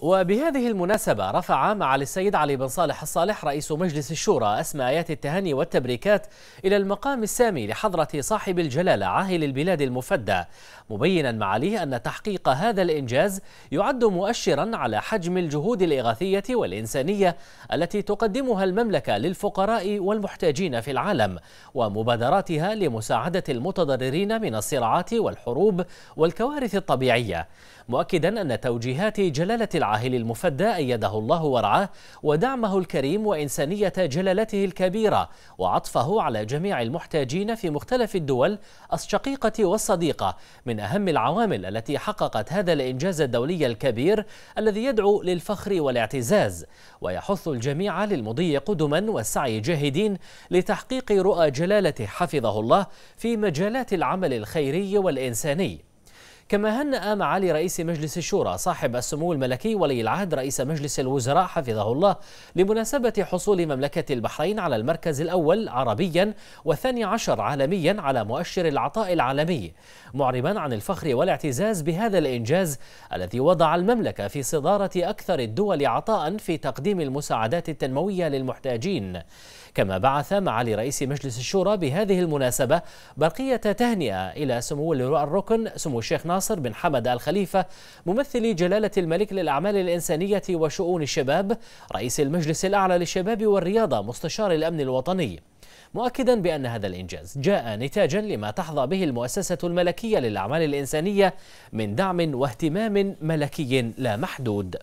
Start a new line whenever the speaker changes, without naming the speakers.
وبهذه المناسبة رفع معالي السيد علي بن صالح الصالح رئيس مجلس الشورى أسمى آيات التهاني والتبريكات إلى المقام السامي لحضرة صاحب الجلالة عاهل البلاد المفدى مبينا معاليه أن تحقيق هذا الإنجاز يعد مؤشرا على حجم الجهود الإغاثية والإنسانية التي تقدمها المملكة للفقراء والمحتاجين في العالم ومبادراتها لمساعدة المتضررين من الصراعات والحروب والكوارث الطبيعية مؤكدا أن توجيهات جلالة العاهل المفدى أيده الله ورعاه ودعمه الكريم وإنسانية جلالته الكبيرة وعطفه على جميع المحتاجين في مختلف الدول الشقيقة والصديقة من أهم العوامل التي حققت هذا الإنجاز الدولي الكبير الذي يدعو للفخر والاعتزاز ويحث الجميع للمضي قدما والسعي جاهدين لتحقيق رؤى جلالته حفظه الله في مجالات العمل الخيري والإنساني كما هنأ معالي رئيس مجلس الشورى صاحب السمو الملكي ولي العهد رئيس مجلس الوزراء حفظه الله لمناسبة حصول مملكة البحرين على المركز الأول عربيا والثاني عشر عالميا على مؤشر العطاء العالمي معربا عن الفخر والاعتزاز بهذا الإنجاز الذي وضع المملكة في صدارة أكثر الدول عطاء في تقديم المساعدات التنموية للمحتاجين كما بعث معالي رئيس مجلس الشورى بهذه المناسبة برقية تهنئة إلى سمو الركن سمو الشيخ ناصر ناصر بن حمد الخليفة ممثل جلالة الملك للأعمال الإنسانية وشؤون الشباب رئيس المجلس الأعلى للشباب والرياضة مستشار الأمن الوطني مؤكدا بأن هذا الإنجاز جاء نتاجا لما تحظى به المؤسسة الملكية للأعمال الإنسانية من دعم واهتمام ملكي لا محدود